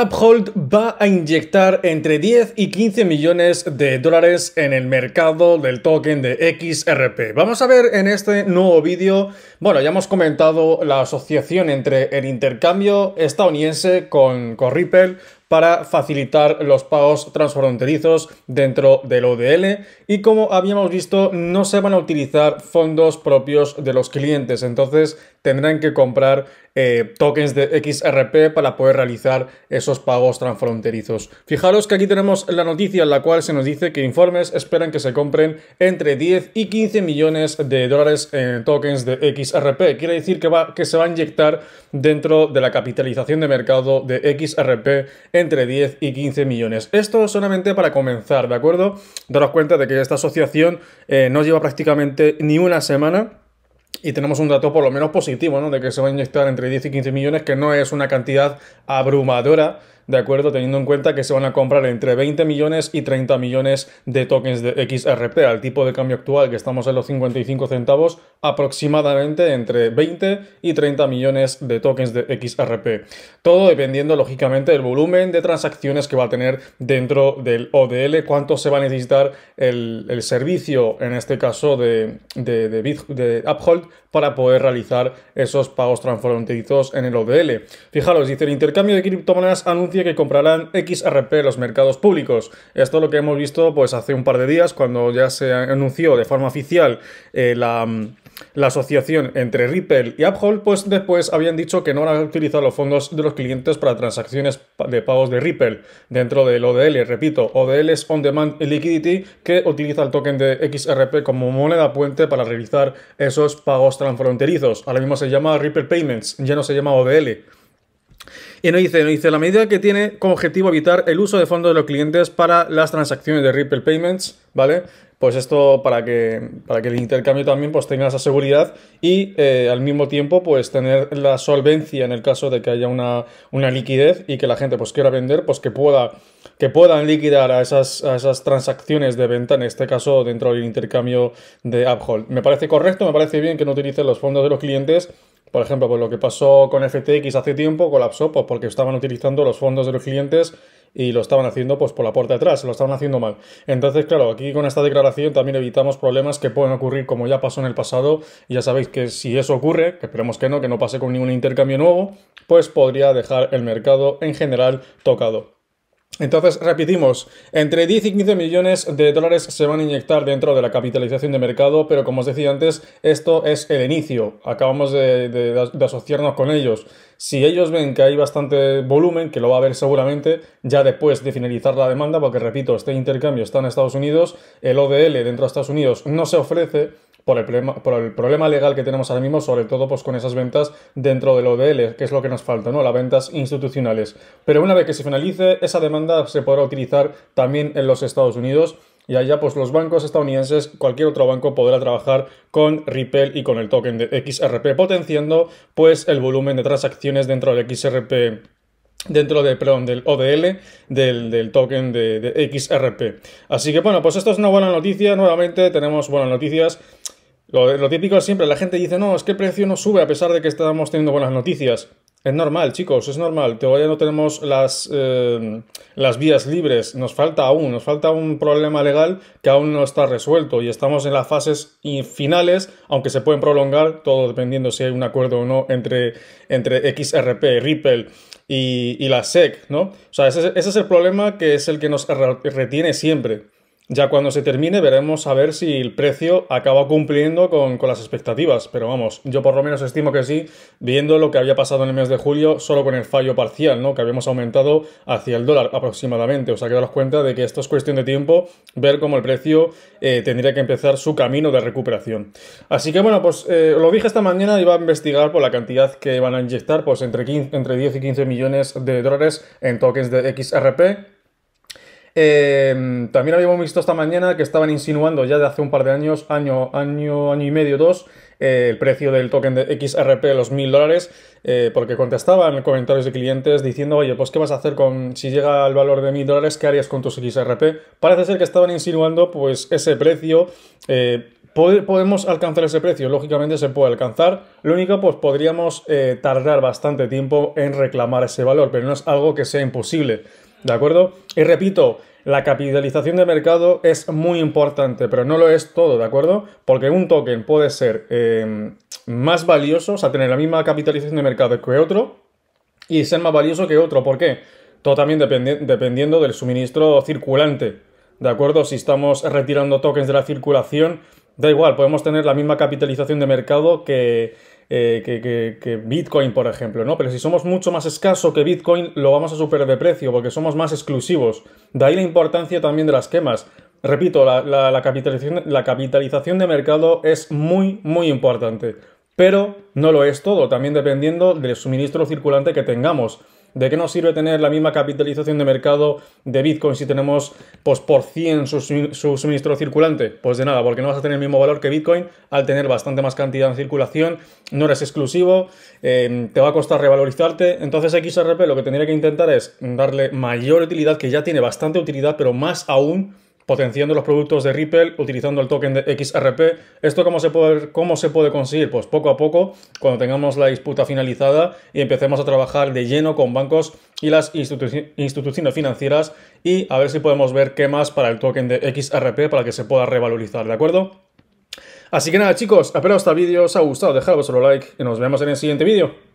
Uphold va a inyectar entre 10 y 15 millones de dólares en el mercado del token de XRP. Vamos a ver en este nuevo vídeo, bueno, ya hemos comentado la asociación entre el intercambio estadounidense con, con Ripple, para facilitar los pagos transfronterizos dentro del ODL y como habíamos visto no se van a utilizar fondos propios de los clientes, entonces tendrán que comprar eh, tokens de XRP para poder realizar esos pagos transfronterizos. Fijaros que aquí tenemos la noticia en la cual se nos dice que informes esperan que se compren entre 10 y 15 millones de dólares en tokens de XRP. Quiere decir que, va, que se va a inyectar dentro de la capitalización de mercado de XRP entre 10 y 15 millones. Esto solamente para comenzar, ¿de acuerdo? Daros cuenta de que esta asociación eh, no lleva prácticamente ni una semana. Y tenemos un dato por lo menos positivo, ¿no? De que se va a inyectar entre 10 y 15 millones, que no es una cantidad abrumadora ¿de acuerdo? Teniendo en cuenta que se van a comprar entre 20 millones y 30 millones de tokens de XRP, al tipo de cambio actual que estamos en los 55 centavos, aproximadamente entre 20 y 30 millones de tokens de XRP. Todo dependiendo, lógicamente, del volumen de transacciones que va a tener dentro del ODL, cuánto se va a necesitar el, servicio, en este caso de, de Uphold, para poder realizar esos pagos transfronterizos en el ODL. Fijaros, dice el intercambio de criptomonedas anuncia que comprarán XRP en los mercados públicos. Esto es lo que hemos visto pues, hace un par de días cuando ya se anunció de forma oficial eh, mm, la, asociación entre Ripple y Uphold, pues después habían dicho que no van a utilizar los fondos de los clientes para transacciones de pagos de Ripple dentro del ODL. Repito, ODL es On Demand Liquidity que utiliza el token de XRP como moneda puente para realizar esos pagos transfronterizos. Ahora mismo se llama Ripple Payments, ya no se llama ODL. Y nos dice, no dice, la medida que tiene como objetivo evitar el uso de fondos de los clientes para las transacciones de Ripple Payments, ¿vale? Pues esto para que, el intercambio también pues, tenga esa seguridad y eh, al mismo tiempo pues tener la solvencia en el caso de que haya una, liquidez y que la gente pues quiera vender, pues que pueda que puedan liquidar a esas, esas transacciones de venta, en este caso dentro del intercambio de Uphold. Me parece correcto, me parece bien que no utilicen los fondos de los clientes por ejemplo, pues lo que pasó con FTX hace tiempo colapsó pues porque estaban utilizando los fondos de los clientes y lo estaban haciendo pues por la puerta de atrás, lo estaban haciendo mal. Entonces, claro, aquí con esta declaración también evitamos problemas que pueden ocurrir como ya pasó en el pasado y ya sabéis que si eso ocurre, que esperemos que no, que no pase con ningún intercambio nuevo, pues podría dejar el mercado en general tocado. Entonces, repetimos, entre 10 y 15 millones de dólares se van a inyectar dentro de la capitalización de mercado, pero como os decía antes, esto es el inicio. Acabamos de, de, asociarnos con ellos. Si ellos ven que hay bastante volumen, que lo va a haber seguramente ya después de finalizar la demanda, porque repito, este intercambio está en Estados Unidos, el ODL dentro de Estados Unidos no se ofrece por el, problema, legal que tenemos ahora mismo, sobre todo pues, con esas ventas dentro del ODL, que es lo que nos falta, ¿no? Las ventas institucionales. Pero una vez que se finalice, esa demanda se podrá utilizar también en los Estados Unidos y allá pues los bancos estadounidenses, cualquier otro banco podrá trabajar con Ripple y con el token de XRP, potenciando pues el volumen de transacciones dentro del XRP dentro del ODL, del, token de, de XRP. Así que bueno, pues esto es una buena noticia, nuevamente tenemos buenas noticias. Lo, lo típico siempre, la gente dice, no, es que el precio no sube a pesar de que estamos teniendo buenas noticias. Es normal, chicos, es normal. Todavía no tenemos las, eh, las vías libres. Nos falta aún, nos falta un problema legal que aún no está resuelto y estamos en las fases finales, aunque se pueden prolongar, todo dependiendo si hay un acuerdo o no entre, entre XRP, Ripple y, la SEC, ¿no? O sea, ese, ese es el problema que es el que nos retiene siempre. Ya cuando se termine veremos a ver si el precio acaba cumpliendo con, las expectativas, pero vamos, yo por lo menos estimo que sí, viendo lo que había pasado en el mes de julio solo con el fallo parcial, ¿no? que habíamos aumentado hacia el dólar aproximadamente, o sea que daros cuenta de que esto es cuestión de tiempo, ver cómo el precio eh, tendría que empezar su camino de recuperación. Así que bueno, pues eh, lo dije esta mañana, iba a investigar por la cantidad que van a inyectar, pues entre, 15, entre 10 y 15 millones de dólares en tokens de XRP Em, también habíamos visto esta mañana que estaban insinuando ya de hace un par de años, año, año, año y medio, dos, eh, el precio del token de XRP, los mil dólares, eh, porque contestaban comentarios de clientes diciendo, oye, pues ¿qué vas a hacer con si llega al valor de mil dólares? ¿Qué harías con tus XRP? Parece ser que estaban insinuando pues ese precio. Eh, podemos alcanzar ese precio, lógicamente se puede alcanzar. Lo único, pues podríamos tardar bastante tiempo en reclamar ese valor, pero no es algo que sea imposible. ¿De acuerdo? Y repito, la capitalización de mercado es muy importante, pero no lo es todo, ¿de acuerdo? Porque un token puede ser em, más valioso, o sea, tener la misma capitalización de mercado que otro y ser más valioso que otro. ¿Por qué? Todo también dependiendo del suministro circulante, ¿de acuerdo? Si estamos retirando tokens de la circulación, da igual, podemos tener la misma capitalización de mercado que eh, que, Bitcoin, por ejemplo, ¿no? Pero si somos mucho más escasos que Bitcoin, lo vamos a superar de precio porque somos más exclusivos. De ahí la importancia también de las quemas. Repito, la capitalización de mercado es muy, muy importante. Pero no lo es todo, también dependiendo del suministro circulante que tengamos. ¿De qué nos sirve tener la misma capitalización de mercado de Bitcoin si tenemos pues, por 100 su, suministro circulante? Pues de nada, porque no vas a tener el mismo valor que Bitcoin al tener bastante más cantidad en circulación, no eres exclusivo, em, te va a costar revalorizarte. Entonces XRP lo que tendría que intentar es darle mayor utilidad, que ya tiene bastante utilidad, pero más aún potenciando los productos de Ripple, utilizando el token de XRP. ¿Esto cómo se puede, cómo se puede conseguir? Pues poco a poco, cuando tengamos la disputa finalizada y empecemos a trabajar de lleno con bancos y las instituciones financieras y a ver si podemos ver qué más para el token de XRP para que se pueda revalorizar, ¿de acuerdo? Así que nada chicos, espero este vídeo os haya gustado, dejad un like y nos vemos en el siguiente vídeo.